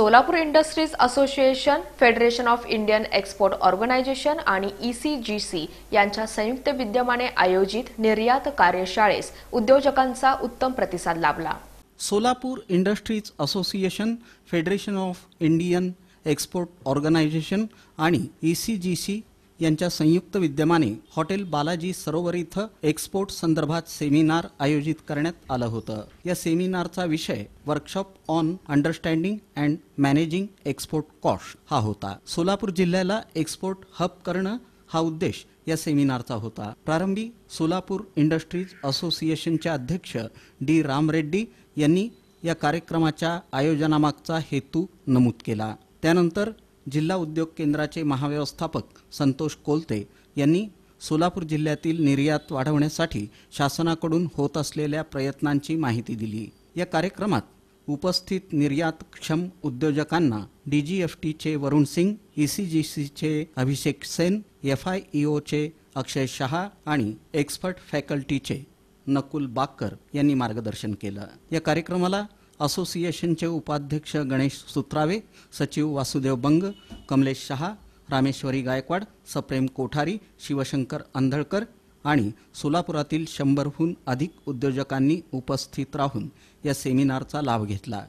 Solapur industries association federation of Indian export organisation आणि E C G C यांच्या संयुक्त विद्यमाने आयोजित निर्यात कार्यशाळेस उद्योजकांचा उत्तम प्रतिसाद लाभला Solapur industries association federation of Indian export organisation आणि ई सी जी सी यांच्या संयुक्त विद्यमाने हॉटेल बालाजी सरोवर इथं एक्सपोर्ट संदर्भात सेमिनार आयोजित करण्यात आलं होतं या सेमिनारचा विषय workshop on understanding and managing export cost हा होता सोलापूर जिल्ह्याला एक्सपोर्ट हब करणं हा उद्देश या सेमिनारचा होता प्रारंभी सोलापूर इंडस्ट्रीज असोसिएशनचे अध्यक्ष डी रामरेड्डी यांनी या कार्यक्रमाच्या आयोजनामागचा हेतू नमूद केला त्यानंतर जिल्हा उद्योग केंद्राचे महाव्यवस्थापक संतोष कोलते यांनी सोलापूर जिल्ह्यातील निर्यात वाढवण्यासाठी शासनाकडून होत असलेल्या प्रयत्नांची माहिती दिली या कार्यक्रमात उपस्थित निर्यातक्षम उद्योजकांना D G F Varun Singh E C G C Abhishek एफ F I E Akshay Shah आणि एक्सपर्ट फॅकल्टीचे नकुल बाकर यांनी मार्गदर्शन केलं या कार्यक्रमाला असोसिएशनचे उपाध्यक्ष गणेश सुत्रावे सचिव वासुदेव बंग कमलेश शहा रामेश्वरी गायकवाड सप्रेम कोठारी शिवशंकर आंधळकर आणि सोलापुरातील शंभरहून अधिक उद्योजकांनी उपस्थित राहून या सेमिनारचा लाभ घेतला